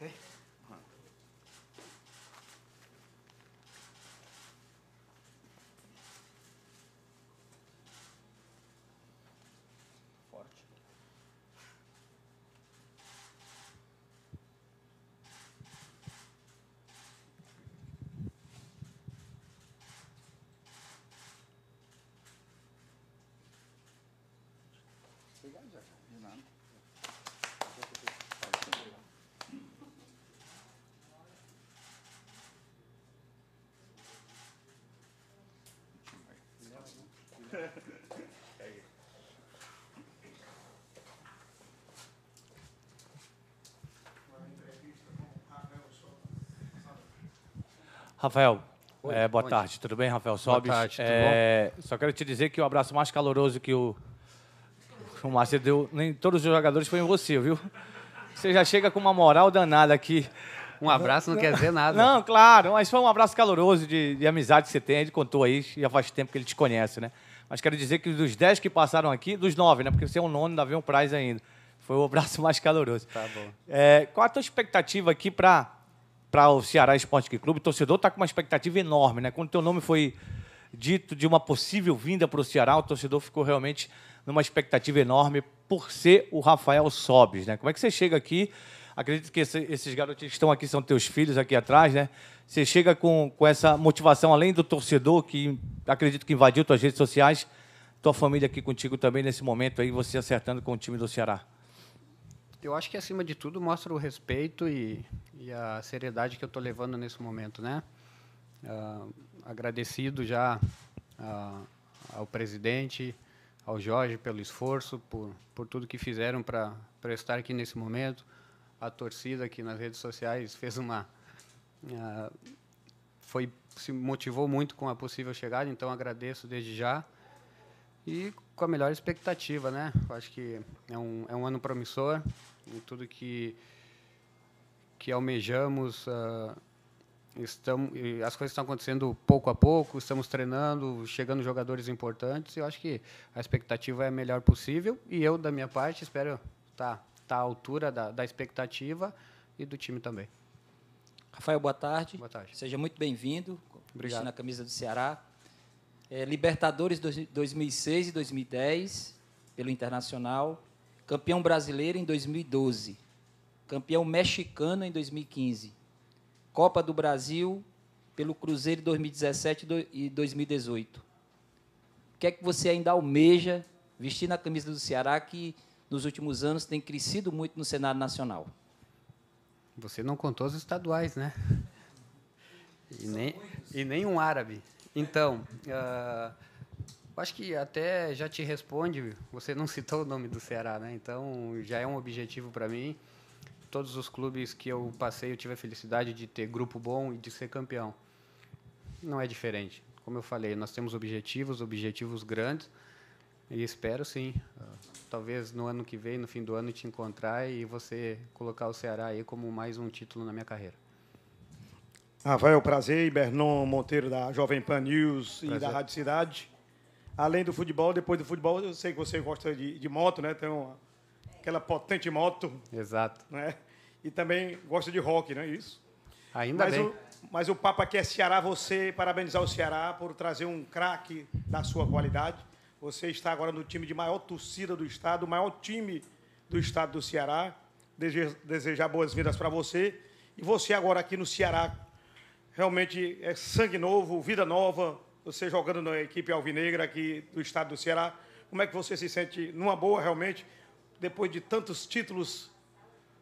Ok? Forte. Obrigado, Rafael, Oi, é, boa onde? tarde, tudo bem, Rafael Sobis? Boa tarde, tudo é, bom? Só quero te dizer que o abraço mais caloroso que o, o Márcio deu nem todos os jogadores foi em você, viu? Você já chega com uma moral danada aqui. Um abraço não, quer dizer nada. Não, claro, mas foi um abraço caloroso de, de amizade que você tem. Ele contou aí, já faz tempo que ele te conhece, né? Mas quero dizer que dos 10 que passaram aqui, dos 9, né? Porque você é um nono, ainda vem um ainda. Foi o abraço mais caloroso. Tá bom. É, qual a tua expectativa aqui para para o Ceará Esporte Clube. O torcedor está com uma expectativa enorme, né? Quando teu nome foi dito de uma possível vinda para o Ceará, o torcedor ficou realmente numa expectativa enorme por ser o Rafael Sobes, né? Como é que você chega aqui? Acredito que esses garotos que estão aqui são teus filhos aqui atrás, né? Você chega com, com essa motivação, além do torcedor que acredito que invadiu tuas redes sociais, tua família aqui contigo também nesse momento aí, você acertando com o time do Ceará. Eu acho que, acima de tudo, mostra o respeito e, e a seriedade que eu estou levando nesse momento. Né? Uh, agradecido já uh, ao presidente, ao Jorge pelo esforço, por, por tudo que fizeram para estar aqui nesse momento. A torcida aqui nas redes sociais fez uma... Uh, foi se motivou muito com a possível chegada, então agradeço desde já. E com a melhor expectativa, né? Eu acho que é um, é um ano promissor em tudo que, que almejamos. Uh, ah, estamos, as coisas estão acontecendo pouco a pouco, estamos treinando, chegando jogadores importantes. E eu acho que a expectativa é a melhor possível. E eu, da minha parte, espero estar tá, tá à altura da, da expectativa e do time também. Rafael, boa tarde. Boa tarde. Seja muito bem-vindo. Obrigado. na camisa do Ceará é, Libertadores 2006 e 2010 pelo Internacional, campeão brasileiro em 2012, campeão mexicano em 2015, Copa do Brasil pelo Cruzeiro 2017 e 2018. O que é que você ainda almeja vestir na camisa do Ceará que nos últimos anos tem crescido muito no cenário nacional? Você não contou os estaduais, né? E nem, e nem um árabe. Então, uh, acho que até já te responde, você não citou o nome do Ceará, né? Então, já é um objetivo para mim. Todos os clubes que eu passei, eu tive a felicidade de ter grupo bom e de ser campeão. Não é diferente. Como eu falei, nós temos objetivos, objetivos grandes, e espero sim, ah, talvez no ano que vem, no fim do ano, te encontrar e você colocar o Ceará aí como mais um título na minha carreira. Rafael Prazer Bernon Monteiro da Jovem Pan News Prazer. e da Rádio Cidade. Além do futebol, depois do futebol, eu sei que você gosta de, de moto, né? Tem uma, aquela potente moto. Exato. Né? E também gosta de rock, não é isso? Ainda mas bem. O, mas o Papa aqui é Ceará, você parabenizar o Ceará por trazer um craque da sua qualidade. Você está agora no time de maior torcida do estado, o maior time do estado do Ceará. Desejar boas-vindas para você. E você agora aqui no Ceará, Realmente é sangue novo, vida nova, você jogando na equipe alvinegra aqui do estado do Ceará. Como é que você se sente numa boa realmente, depois de tantos títulos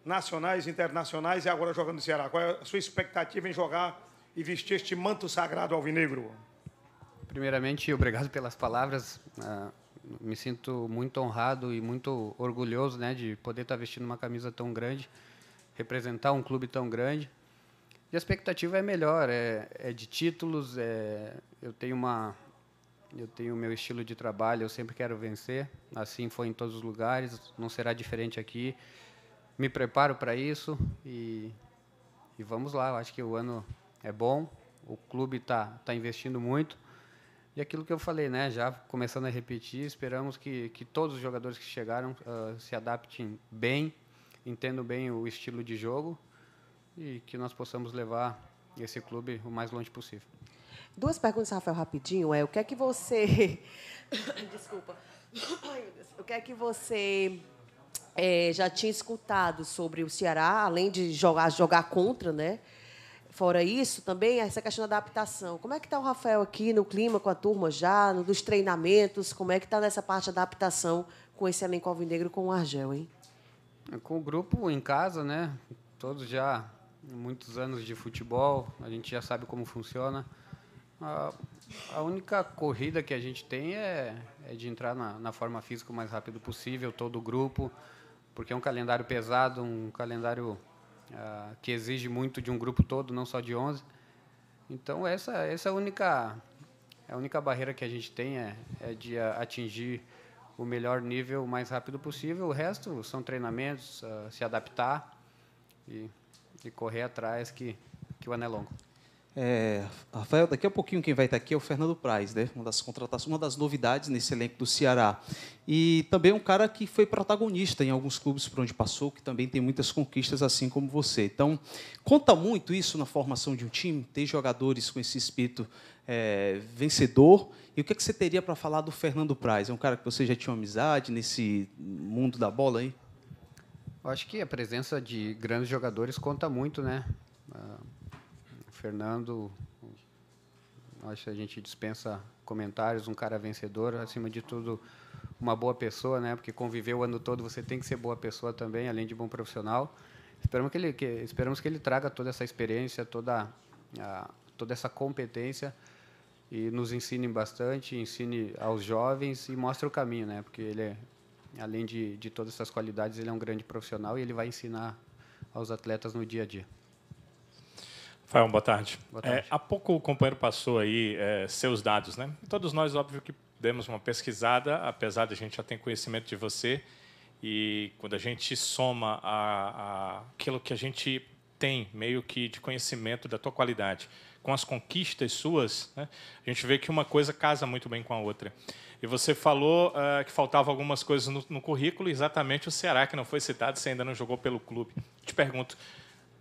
nacionais, internacionais e agora jogando no Ceará? Qual é a sua expectativa em jogar e vestir este manto sagrado alvinegro? Primeiramente, obrigado pelas palavras. Ah, me sinto muito honrado e muito orgulhoso né, de poder estar vestindo uma camisa tão grande, representar um clube tão grande. E a expectativa é melhor, é, é de títulos, é, eu tenho uma eu tenho o meu estilo de trabalho, eu sempre quero vencer, assim foi em todos os lugares, não será diferente aqui. Me preparo para isso e, e vamos lá, eu acho que o ano é bom, o clube está tá investindo muito. E aquilo que eu falei, né, já começando a repetir, esperamos que, que todos os jogadores que chegaram uh, se adaptem bem, entendam bem o estilo de jogo e que nós possamos levar esse clube o mais longe possível. Duas perguntas, Rafael, rapidinho. É, o que é que você... Desculpa. O que é que você é, já tinha escutado sobre o Ceará, além de jogar, jogar contra, né? Fora isso, também essa questão da adaptação. Como é que está o Rafael aqui no clima com a turma já, nos treinamentos? Como é que está nessa parte da adaptação com esse elenco alvinegro com o Argel, hein? Com o grupo em casa, né? Todos já muitos anos de futebol, a gente já sabe como funciona. A, a única corrida que a gente tem é, é de entrar na, na, forma física o mais rápido possível, todo o grupo, porque é um calendário pesado, um calendário ah, que exige muito de um grupo todo, não só de 11. Então, essa, essa é a única, a única barreira que a gente tem, é, é de atingir o melhor nível o mais rápido possível. O resto são treinamentos, ah, se adaptar e e correr atrás que, que o anelongo é longo. É, Rafael, daqui a pouquinho quem vai estar aqui é o Fernando Praz, né? uma das contratações, uma das novidades nesse elenco do Ceará. E também um cara que foi protagonista em alguns clubes por onde passou, que também tem muitas conquistas, assim como você. Então, conta muito isso na formação de um time, ter jogadores com esse espírito é, vencedor. E o que, é que você teria para falar do Fernando Praz? É um cara que você já tinha uma amizade nesse mundo da bola aí? acho que a presença de grandes jogadores conta muito, né? Ah, o Fernando, acho que a gente dispensa comentários, um cara vencedor, acima de tudo, uma boa pessoa, né? Porque conviver o ano todo você tem que ser boa pessoa também, além de bom profissional. Esperamos que ele, que, esperamos que ele traga toda essa experiência, toda, a, toda essa competência e nos ensine bastante, ensine aos jovens e mostre o caminho, né? Porque ele é além de, de todas essas qualidades, ele é um grande profissional e ele vai ensinar aos atletas no dia a dia. Fael, boa tarde. Boa tarde. É, há pouco o companheiro passou aí é, seus dados, né? todos nós, óbvio, que demos uma pesquisada, apesar de a gente já ter conhecimento de você. E quando a gente soma a, a aquilo que a gente tem, meio que de conhecimento da tua qualidade, com as conquistas suas, né, a gente vê que uma coisa casa muito bem com a outra. E você falou uh, que faltavam algumas coisas no, no, currículo, exatamente o Ceará, que não foi citado, você ainda não jogou pelo clube. Te pergunto,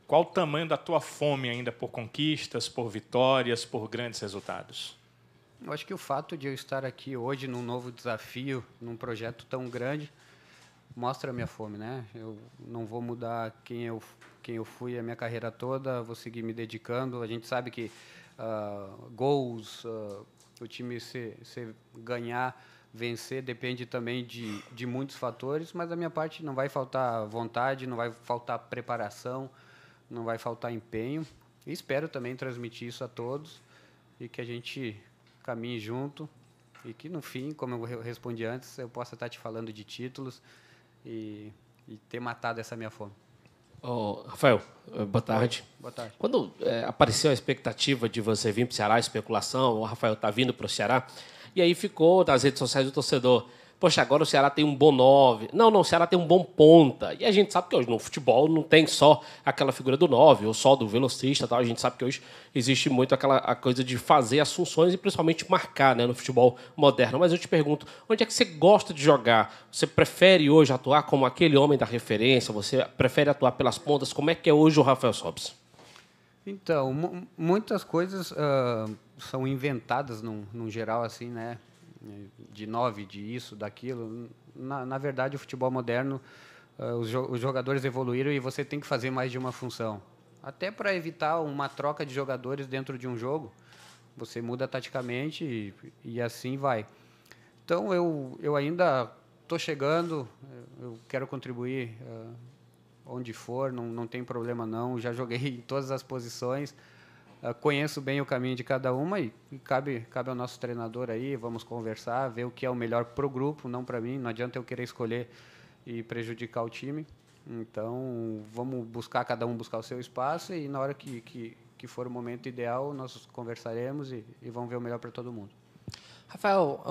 qual o tamanho da tua fome ainda por conquistas, por vitórias, por grandes resultados? Eu acho que o fato de eu estar aqui hoje num novo desafio, num projeto tão grande, mostra a minha fome, né? Eu não vou mudar quem eu quem eu fui a minha carreira toda, vou seguir me dedicando. A gente sabe que uh, ah, gols, uh, ah, o time se, se ganhar, vencer depende também de, de muitos fatores, mas da minha parte não vai faltar vontade, não vai faltar preparação, não vai faltar empenho. E espero também transmitir isso a todos e que a gente caminhe junto e que no fim, como eu respondi antes, eu possa estar te falando de títulos e, e ter matado essa minha fome. Oh, Rafael, eh, boa tarde. Boa tarde. Quando é, apareceu a expectativa de você vir para o Ceará, especulação, o Rafael está vindo para o Ceará, e aí ficou nas redes sociais do torcedor, poxa, agora o Ceará tem um bom nove. Não, não, o Ceará tem um bom ponta. E a gente sabe que hoje no futebol não tem só aquela figura do nove ou só do velocista tal. A gente sabe que hoje existe muito aquela a coisa de fazer as funções e principalmente marcar né, no futebol moderno. Mas eu te pergunto, onde é que você gosta de jogar? Você prefere hoje atuar como aquele homem da referência? Você prefere atuar pelas pontas? Como é que é hoje o Rafael Sobis? Então, muitas coisas uh, são inventadas num, num geral assim, né? Né, de nove, de isso, daquilo. Na, na verdade, o futebol moderno, eh, os, jo os, jogadores evoluíram e você tem que fazer mais de uma função. Até para evitar uma troca de jogadores dentro de um jogo, você muda taticamente e, e assim vai. Então, eu, eu ainda estou chegando, eh, eu quero contribuir uh, onde for, não, não tem problema não. Já joguei em todas as posições ah, conheço bem o caminho de cada uma e, cabe, cabe ao nosso treinador aí, vamos conversar, ver o que é o melhor para o grupo, não para mim. Não adianta eu querer escolher e prejudicar o time. Então, vamos buscar, cada um buscar o seu espaço e na hora que, que, que for o momento ideal, nós conversaremos e, e vamos ver o melhor para todo mundo. Rafael,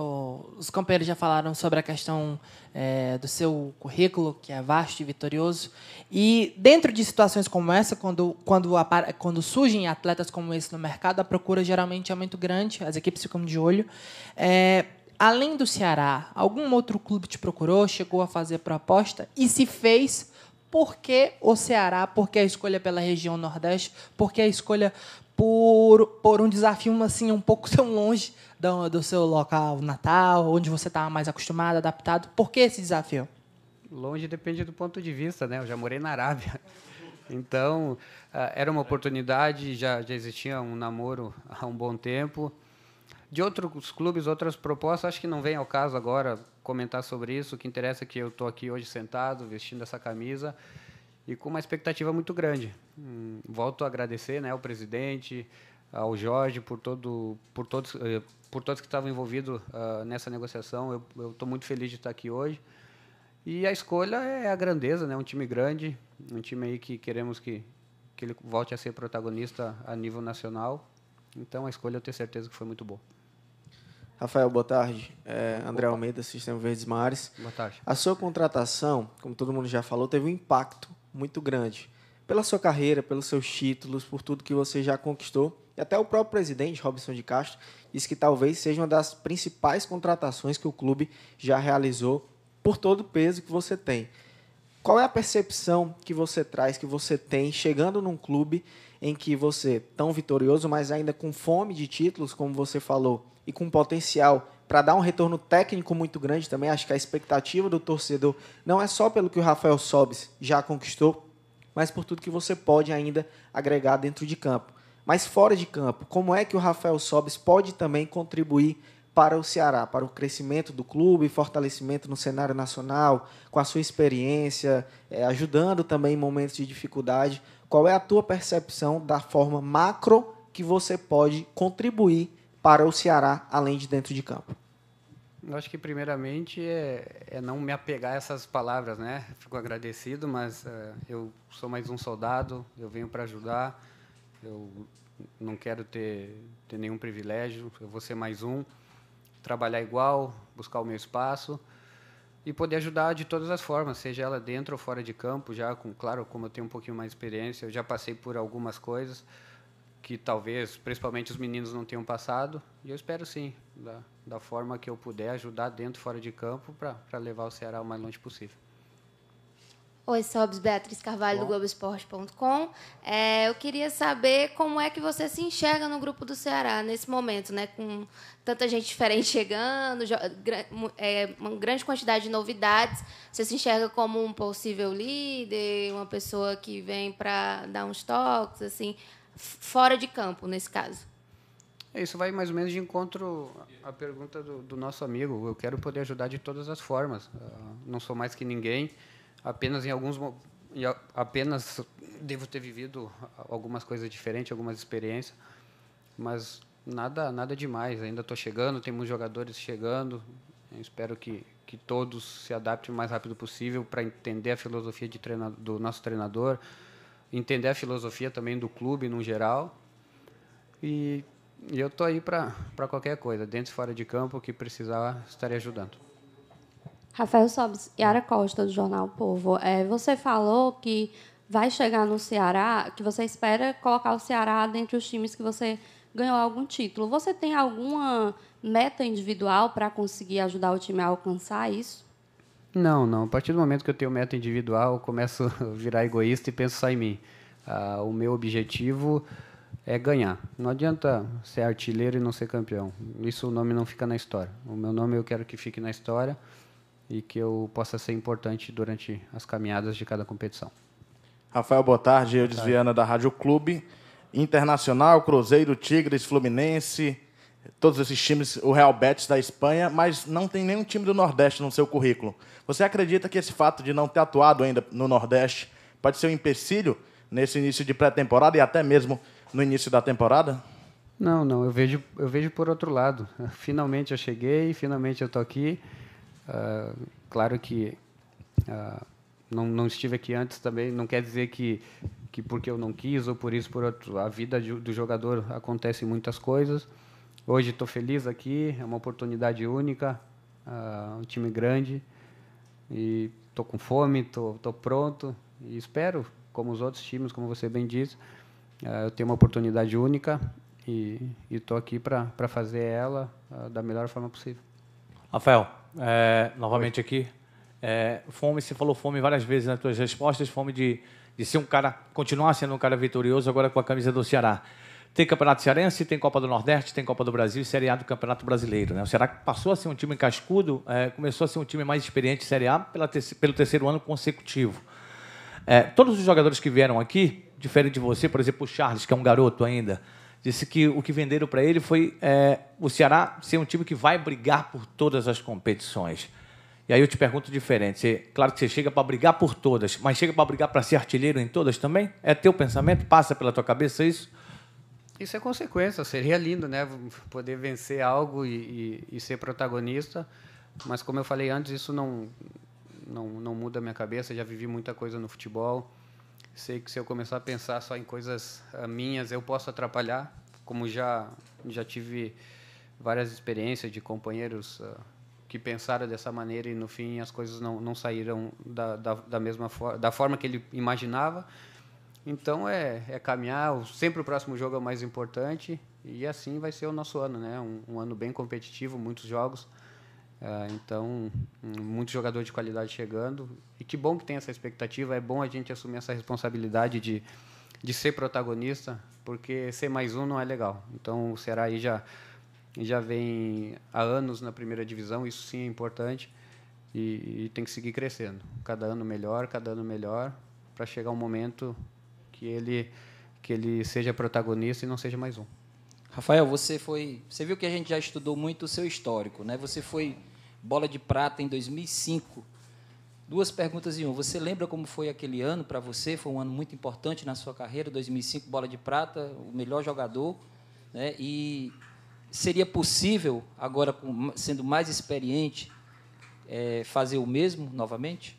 os companheiros já falaram sobre a questão é, do seu currículo, que é vasto e vitorioso. E dentro de situações como essa, quando, quando, quando surgem atletas como esse no mercado, a procura geralmente é muito grande, as equipes ficam de olho. É, além do Ceará, algum outro clube te procurou, chegou a fazer proposta? E se fez, por que o Ceará? Por que a escolha pela região Nordeste? Por que a escolha por, por um desafio assim um pouco tão longe do, do seu local natal, onde você estava tá mais acostumado, adaptado? Por que esse desafio? Longe depende do ponto de vista, né? Eu já morei na Arábia. Então, ah, era uma oportunidade, já, já existia um namoro há um bom tempo. De outros clubes, outras propostas, acho que não vem ao caso agora comentar sobre isso. O que interessa é que eu estou aqui hoje sentado, vestindo essa camisa e com uma expectativa muito grande. Hum, volto a agradecer né, ao presidente, ao Jorge, por, todo, por, todos, eh, por todos que estavam envolvidos uh, nessa negociação. Eu estou muito feliz de estar aqui hoje. E a escolha é a grandeza, né? um time grande, um time aí que queremos que, que ele volte a ser protagonista a nível nacional. Então a escolha eu tenho certeza que foi muito boa. Rafael, boa tarde. É, André Almeida, Sistema Verdes Mares. Boa tarde. A sua contratação, como todo mundo já falou, teve um impacto muito grande. Pela sua carreira, pelos seus títulos, por tudo que você já conquistou. E até o próprio presidente, Robson de Castro, disse que talvez seja uma das principais contratações que o clube já realizou por todo o peso que você tem. Qual é a percepção que você traz, que você tem, chegando num clube em que você, tão vitorioso, mas ainda com fome de títulos, como você falou, e com potencial para dar um retorno técnico muito grande também. Acho que a expectativa do torcedor não é só pelo que o Rafael Sobis já conquistou, mas por tudo que você pode ainda agregar dentro de campo. Mas fora de campo, como é que o Rafael Sobis pode também contribuir para o Ceará, para o crescimento do clube, fortalecimento no cenário nacional, com a sua experiência, é, ajudando também em momentos de dificuldade. Qual é a tua percepção da forma macro que você pode contribuir para o Ceará, além de dentro de campo? Eu acho que primeiramente é, é, não me apegar a essas palavras, né? Fico agradecido, mas é, eu sou mais um soldado, eu venho para ajudar, eu não quero ter, ter nenhum privilégio, eu vou ser mais um, trabalhar igual, buscar o meu espaço e poder ajudar de todas as formas, seja ela dentro ou fora de campo, já com, claro, como eu tenho um pouquinho mais de experiência, eu já passei por algumas coisas, que talvez, principalmente os meninos, não tenham passado. E eu espero sim, da, da forma que eu puder, ajudar dentro e fora de campo para levar o Ceará o mais longe possível. Oi, Sobs, Beatriz Carvalho Bom. do Globoesporte.com. É, eu queria saber como é que você se enxerga no grupo do Ceará nesse momento, né? Com tanta gente diferente chegando, é, uma grande quantidade de novidades. Você se enxerga como um possível líder, uma pessoa que vem para dar uns toques, assim? fora de campo, nesse caso. É, isso vai mais ou menos de encontro à pergunta do, do nosso amigo. Eu quero poder ajudar de todas as formas. Ah, não sou mais que ninguém. Apenas em alguns e apenas devo ter vivido algumas coisas diferentes, algumas experiências, mas nada nada demais. Ainda estou chegando, tem muitos jogadores chegando. Eu espero que que todos se adaptem o mais rápido possível para entender a filosofia de treinador, do nosso treinador, entender a filosofia também do clube no geral. E, e eu tô aí para qualquer coisa, dentro e fora de campo, que precisar, estarei ajudando. Rafael Sobes, Yara Costa, do Jornal Povo. É, você falou que vai chegar no Ceará, que você espera colocar o Ceará dentre os times que você ganhou algum título. Você tem alguma meta individual para conseguir ajudar o time a alcançar isso? Não, não. A partir do momento que eu tenho meta individual, eu começo a virar egoísta e penso só em mim. Ah, o meu objetivo é ganhar. Não adianta ser artilheiro e não ser campeão. Isso o nome não fica na história. O meu nome eu quero que fique na história e que eu possa ser importante durante as caminhadas de cada competição. Rafael, boa tarde. Eu desviana da Rádio Clube. Internacional, Cruzeiro, Tigres, Fluminense, todos esses times, o Real Betis da Espanha, mas não tem nenhum time do Nordeste no seu currículo. Você acredita que esse fato de não ter atuado ainda no Nordeste pode ser um empecilho nesse início de pré-temporada e até mesmo no início da temporada? Não, não. Eu vejo, eu vejo por outro lado. Finalmente eu cheguei, finalmente eu tô aqui. Uh, claro que uh, não, não estive aqui antes também. Não quer dizer que que porque eu não quis ou por isso por outro. A vida do jogador acontece muitas coisas. Hoje estou feliz aqui, é uma oportunidade única, uh, um time grande. E estou com fome, estou pronto. E espero, como os outros times, como você bem diz, uh, eu tenho uma oportunidade única e estou aqui para fazer ela uh, da melhor forma possível. Rafael, é, novamente Oi. aqui. É, fome, você falou fome várias vezes nas suas respostas, fome de, de ser um cara, continuar sendo um cara vitorioso agora com a camisa do Ceará. Tem Campeonato Cearense, tem Copa do Nordeste, tem Copa do Brasil e Série A do Campeonato Brasileiro. Né? O Ceará passou a ser um time cascudo, é, começou a ser um time mais experiente em Série A pela te pelo terceiro ano consecutivo. É, todos os jogadores que vieram aqui, diferente de você, por exemplo, o Charles, que é um garoto ainda, disse que o que venderam para ele foi é, o Ceará ser um time que vai brigar por todas as competições. E aí eu te pergunto diferente. Você, claro que você chega para brigar por todas, mas chega para brigar para ser artilheiro em todas também? É teu pensamento? Passa pela tua cabeça isso? Isso é consequência, seria lindo, né? Poder vencer algo e, e, e ser protagonista, mas como eu falei antes, isso não, não, não muda a minha cabeça. Já vivi muita coisa no futebol. Sei que se eu começar a pensar só em coisas ah, minhas, eu posso atrapalhar, como já, já tive várias experiências de companheiros ah, que pensaram dessa maneira e no fim as coisas não, não saíram da, da, da mesma forma da forma que ele imaginava então é, é caminhar, sempre o próximo jogo é o mais importante e assim vai ser o nosso ano, né? Um, um ano bem competitivo, muitos jogos, uh, então um, muito jogador de qualidade chegando e que bom que tem essa expectativa, é bom a gente assumir essa responsabilidade de, de ser protagonista, porque ser mais um não é legal. Então o Ceará aí já, já vem há anos na primeira divisão, isso sim é importante e, e tem que seguir crescendo, cada ano melhor, cada ano melhor, para chegar um momento que ele que ele seja protagonista e não seja mais um. Rafael, você foi, você viu que a gente já estudou muito o seu histórico, né? Você foi bola de prata em 2005. Duas perguntas em uma. Você lembra como foi aquele ano para você? Foi um ano muito importante na sua carreira, 2005, bola de prata, o melhor jogador, né? E seria possível agora, sendo mais experiente, é, fazer o mesmo novamente?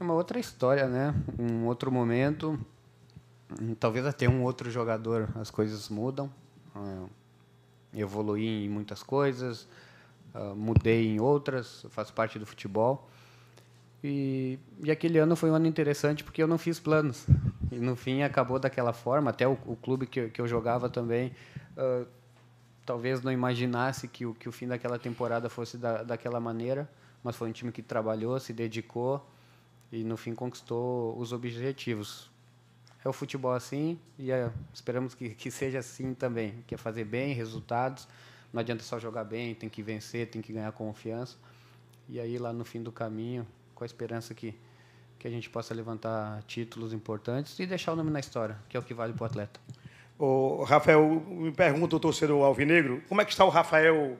É uma outra história, né? Um outro momento, talvez até um outro jogador as coisas mudam. Uh, é, evoluí em muitas coisas, uh, mudei em outras, faço parte do futebol. E, e, aquele ano foi um ano interessante porque eu não fiz planos. E no fim acabou daquela forma. Até o, o clube que, que eu jogava também uh, talvez não imaginasse que o, que o fim daquela temporada fosse da, daquela maneira, mas foi um time que trabalhou, se dedicou e no fim conquistou os objetivos é o futebol assim e é, esperamos que, que seja assim também. Quer é fazer bem, resultados. Não adianta só jogar bem, tem que vencer, tem que ganhar confiança. E aí, lá no fim do caminho, com a esperança que, que a gente possa levantar títulos importantes e deixar o nome na história, que é o que vale para o atleta. O Rafael, me pergunta o torcedor alvinegro, como é que está o Rafael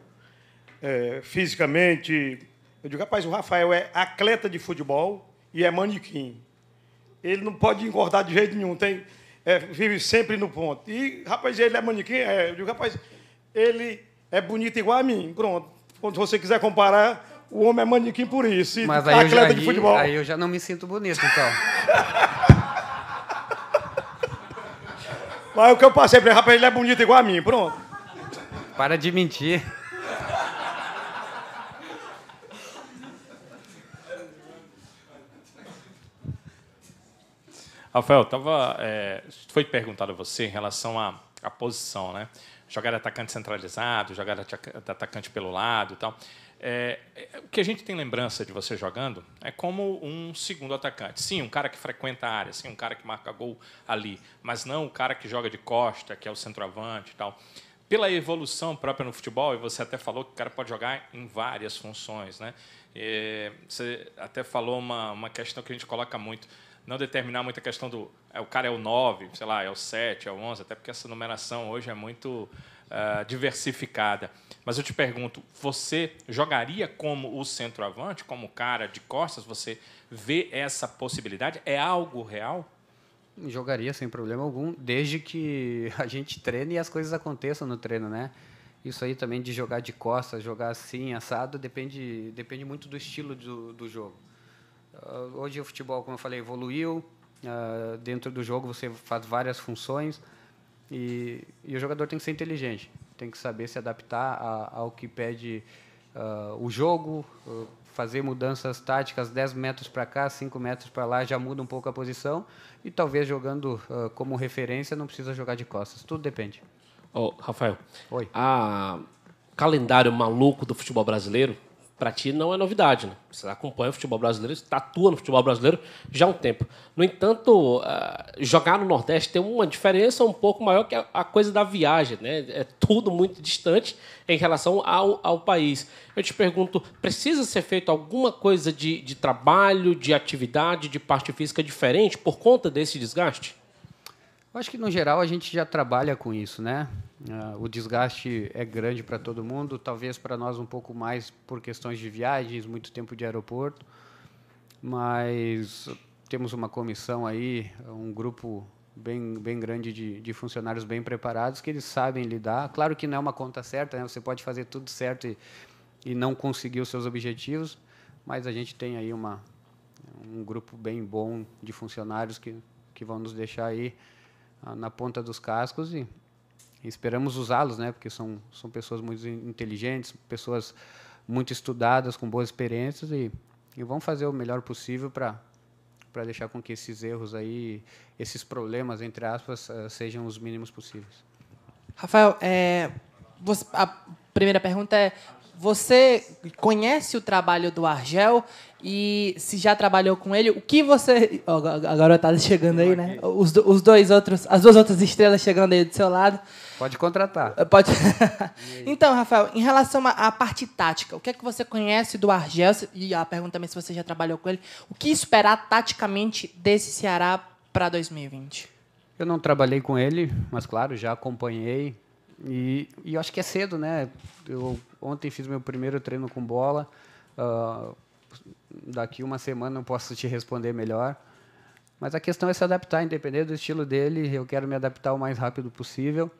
é, fisicamente? Eu digo, rapaz, o Rafael é atleta de futebol e é manequim. Ele não pode engordar de jeito nenhum, tem, é, vive sempre no ponto. E, rapaz, ele é manequim? É. Eu digo, rapaz, ele é bonito igual a mim. Pronto. Quando você quiser comparar, o homem é manequim por isso. E Mas aí eu já, aí, futebol. Aí eu já não me sinto bonito, então. Mas o que eu passei para ele, rapaz, ele é bonito igual a mim, pronto. Para de mentir. Rafael, tava, é, foi perguntado a você em relação à, à posição, né? Jogar atacante centralizado, jogar atacante pelo lado e tal. É, é, o que a gente tem lembrança de você jogando é como um segundo atacante. Sim, um cara que frequenta a área, sim, um cara que marca gol ali, mas não o cara que joga de costa, que é o centroavante e tal. Pela evolução própria no futebol, e você até falou que o cara pode jogar em várias funções, né? E é, você até falou uma, uma questão que a gente coloca muito não determinar muito a questão do. É, o cara é o 9, sei lá, é o 7, é o 11, até porque essa numeração hoje é muito uh, diversificada. Mas eu te pergunto, você jogaria como o centroavante, como cara de costas? Você vê essa possibilidade? É algo real? Jogaria sem problema algum, desde que a gente treine e as coisas aconteçam no treino, né? Isso aí também de jogar de costas, jogar assim, assado, depende, depende muito do estilo do, do jogo. Ah, hoje o futebol, como eu falei, evoluiu. Ah, dentro do jogo você faz várias funções e, e, o jogador tem que ser inteligente, tem que saber se adaptar ao que pede ah, o jogo, fazer mudanças táticas 10 metros para cá, 5 metros para lá, já muda um pouco a posição e talvez jogando como referência não precisa jogar de costas, tudo depende. Oh, Rafael, Oi. a calendário maluco do futebol brasileiro para ti não é novidade, né? Você acompanha o futebol brasileiro, está atua no futebol brasileiro já há um tempo. No entanto, eh, jogar no Nordeste tem uma diferença um pouco maior que a coisa da viagem, né? É tudo muito distante em relação ao, ao país. Eu te pergunto, precisa ser feito alguma coisa de, de trabalho, de atividade, de parte física diferente por conta desse desgaste? Eu acho que, no geral, a gente já trabalha com isso, né? Ah, o desgaste é grande para todo mundo, talvez para nós um pouco mais por questões de viagens, muito tempo de aeroporto, mas temos uma comissão aí, um grupo bem, bem grande de, de funcionários bem preparados que eles sabem lidar. Claro que não é uma conta certa, né? você pode fazer tudo certo e, e não conseguir os seus objetivos, mas a gente tem aí uma, um grupo bem bom de funcionários que, que vão nos deixar aí na ponta dos cascos e esperamos usá-los, né? Porque são, são pessoas muito inteligentes, pessoas muito estudadas, com boas experiências e, e vão fazer o melhor possível para para deixar com que esses erros aí, esses problemas entre aspas, eh, sejam os mínimos possíveis. Rafael, é, você, a primeira pergunta é você conhece o trabalho do Argel e se já trabalhou com ele, o que você. Oh, a garotada chegando aí, né? Os, os dois outros, as duas outras estrelas chegando aí do seu lado. Pode contratar. Eh, pode. então, Rafael, em relação à parte tática, o que é que você conhece do Argel? E a pergunta também se você já trabalhou com ele. O que esperar taticamente desse Ceará para 2020? Eu não trabalhei com ele, mas claro, já acompanhei e, e eu acho que é cedo, né? Eu ontem fiz meu primeiro treino com bola. Uh, daqui uma semana eu posso te responder melhor. Mas a questão é se adaptar, independente do estilo dele. Eu quero me adaptar o mais rápido possível.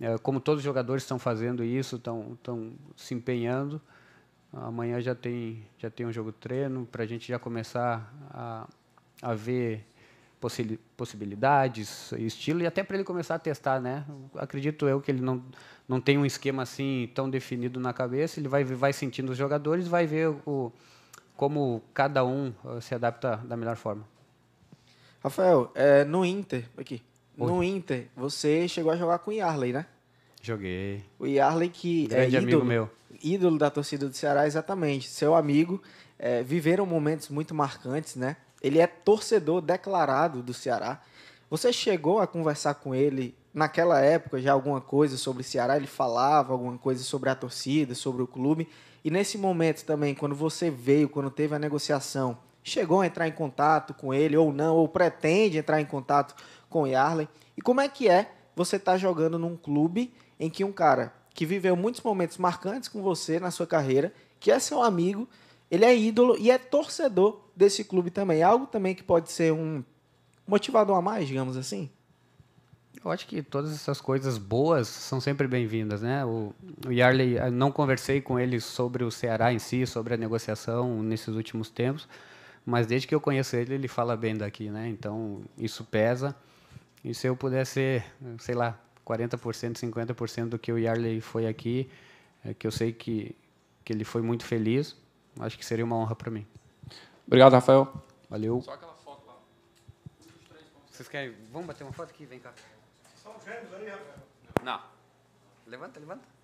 Uh, como todos os jogadores estão fazendo isso, estão, estão se empenhando. Amanhã já tem, já tem um jogo treino para a gente já começar a, a ver possibilidades, estilo, e até para ele começar a testar, né? Acredito eu que ele não, não tem um esquema assim tão definido na cabeça, ele vai, vai sentindo os jogadores, vai ver o, como cada um eh, se adapta da melhor forma. Rafael, é, no Inter, aqui, Oi. no Inter, você chegou a jogar com o Yarley, né? Joguei. O Yarley que é Grande é ídolo, amigo meu. ídolo da torcida do Ceará, exatamente, seu amigo, é, viveram momentos muito marcantes, né? ele é torcedor declarado do Ceará. Você chegou a conversar com ele naquela época já alguma coisa sobre o Ceará? Ele falava alguma coisa sobre a torcida, sobre o clube? E nesse momento também, quando você veio, quando teve a negociação, chegou a entrar em contato com ele ou não, ou pretende entrar em contato com o Yarley? E como é que é você estar tá jogando num clube em que um cara que viveu muitos momentos marcantes com você na sua carreira, que é seu amigo, ele é ídolo e é torcedor desse clube também. É algo também que pode ser um motivador a mais, digamos assim. Eu acho que todas essas coisas boas são sempre bem-vindas, né? O, o Yarley, não conversei com ele sobre o Ceará em si, sobre a negociação nesses últimos tempos, mas desde que eu conheço ele, ele fala bem daqui, né? Então, isso pesa. E se eu pudesse, sei lá, 40%, 50% do que o Yarley foi aqui, é que eu sei que, que ele foi muito feliz, acho que seria uma honra para mim. Obrigado, Rafael. Valeu. Só aquela foto lá. Vocês querem? Vamos bater uma foto aqui? Vem cá. São gêmeos aí, Rafael. Não. Levanta, levanta.